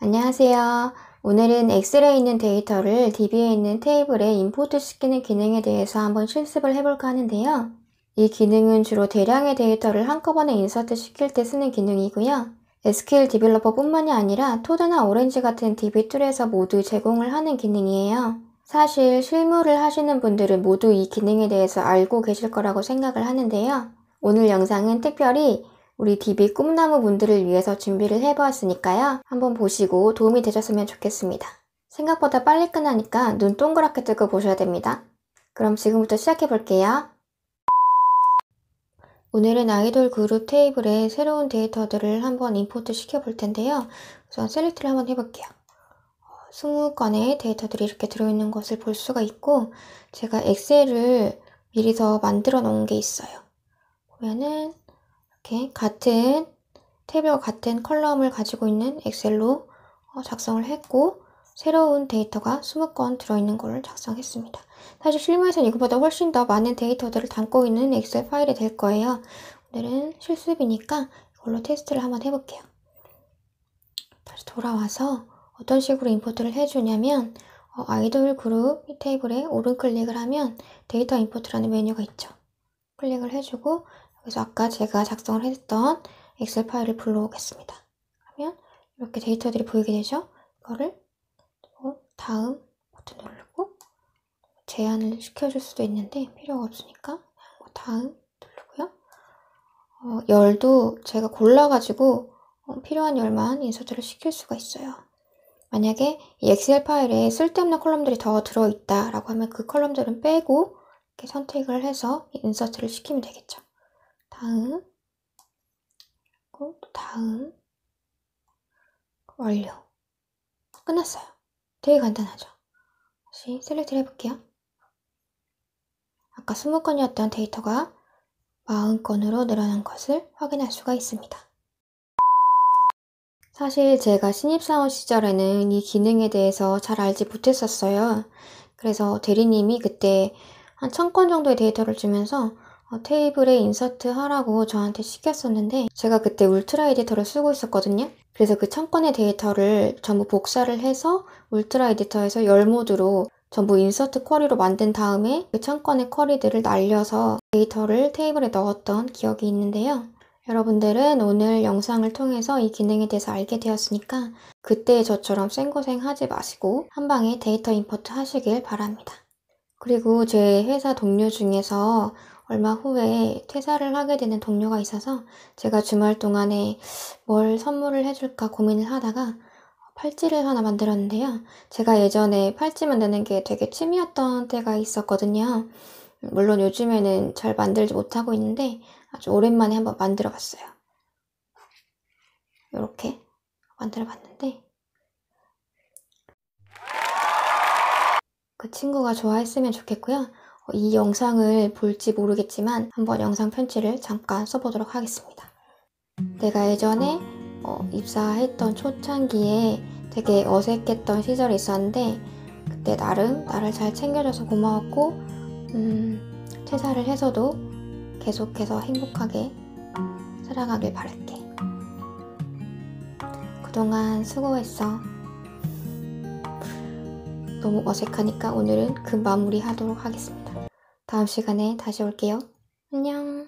안녕하세요. 오늘은 엑셀에 있는 데이터를 DB에 있는 테이블에 임포트 시키는 기능에 대해서 한번 실습을 해볼까 하는데요. 이 기능은 주로 대량의 데이터를 한꺼번에 인서트 시킬 때 쓰는 기능이고요. SQL 디벨로퍼뿐만이 아니라 토드나 오렌지 같은 DB 툴에서 모두 제공을 하는 기능이에요. 사실 실무를 하시는 분들은 모두 이 기능에 대해서 알고 계실 거라고 생각을 하는데요. 오늘 영상은 특별히 우리 DB 꿈나무 분들을 위해서 준비를 해보았으니까요. 한번 보시고 도움이 되셨으면 좋겠습니다. 생각보다 빨리 끝나니까 눈 동그랗게 뜨고 보셔야 됩니다. 그럼 지금부터 시작해 볼게요. 오늘은 아이돌 그룹 테이블에 새로운 데이터들을 한번 임포트 시켜 볼 텐데요. 우선 셀렉트를 한번 해볼게요. 20건의 데이터들이 이렇게 들어있는 것을 볼 수가 있고 제가 엑셀을 미리 더 만들어 놓은 게 있어요. 보면은 이렇게 같은 탭과 같은 컬럼을 가지고 있는 엑셀로 어, 작성을 했고 새로운 데이터가 20건 들어있는 것을 작성했습니다. 사실 실무에서는 이것보다 훨씬 더 많은 데이터들을 담고 있는 엑셀 파일이 될 거예요. 오늘은 실습이니까 이걸로 테스트를 한번 해볼게요. 다시 돌아와서 어떤 식으로 임포트를 해주냐면 어, 아이돌 그룹 이 테이블에 오른 클릭을 하면 데이터 임포트라는 메뉴가 있죠. 클릭을 해주고 여기서 아까 제가 작성을 했던 엑셀 파일을 불러오겠습니다. 하면 이렇게 데이터들이 보이게 되죠. 이거를 다음 버튼 누르고 제한을 시켜줄 수도 있는데 필요가 없으니까 어, 다음 누르고요. 어, 열도 제가 골라가지고 어, 필요한 열만 인서트를 시킬 수가 있어요. 만약에 이 엑셀 파일에 쓸데없는 컬럼들이 더 들어있다 라고 하면 그 컬럼들은 빼고 이렇게 선택을 해서 인서트를 시키면 되겠죠. 다음 그리고 다음 완료 끝났어요. 되게 간단하죠. 다시 셀렉트를 해볼게요. 아까 20건이었던 데이터가 40건으로 늘어난 것을 확인할 수가 있습니다. 사실 제가 신입사원 시절에는 이 기능에 대해서 잘 알지 못했었어요. 그래서 대리님이 그때 한 천 건 정도의 데이터를 주면서 어, 테이블에 인서트 하라고 저한테 시켰었는데 제가 그때 울트라 에디터를 쓰고 있었거든요. 그래서 그 천 건의 데이터를 전부 복사를 해서 울트라 에디터에서 열 모드로 전부 인서트 쿼리로 만든 다음에 그 천 건의 쿼리들을 날려서 데이터를 테이블에 넣었던 기억이 있는데요. 여러분들은 오늘 영상을 통해서 이 기능에 대해서 알게 되었으니까 그때 저처럼 생고생 하지 마시고 한방에 데이터 임포트 하시길 바랍니다. 그리고 제 회사 동료 중에서 얼마 후에 퇴사를 하게 되는 동료가 있어서 제가 주말 동안에 뭘 선물을 해줄까 고민을 하다가 팔찌를 하나 만들었는데요. 제가 예전에 팔찌 만드는 게 되게 취미였던 때가 있었거든요. 물론 요즘에는 잘 만들지 못하고 있는데 아주 오랜만에 한번 만들어 봤어요. 이렇게 만들어 봤는데 그 친구가 좋아했으면 좋겠고요. 어, 이 영상을 볼지 모르겠지만 한번 영상 편지를 잠깐 써보도록 하겠습니다. 내가 예전에 어, 입사했던 초창기에 되게 어색했던 시절이 있었는데 그때 나름 나를 잘 챙겨줘서 고마웠고 음, 퇴사를 해서도 계속해서 행복하게 살아가길 바랄게. 그동안 수고했어. 너무 어색하니까 오늘은 그 마무리 하도록 하겠습니다. 다음 시간에 다시 올게요. 안녕.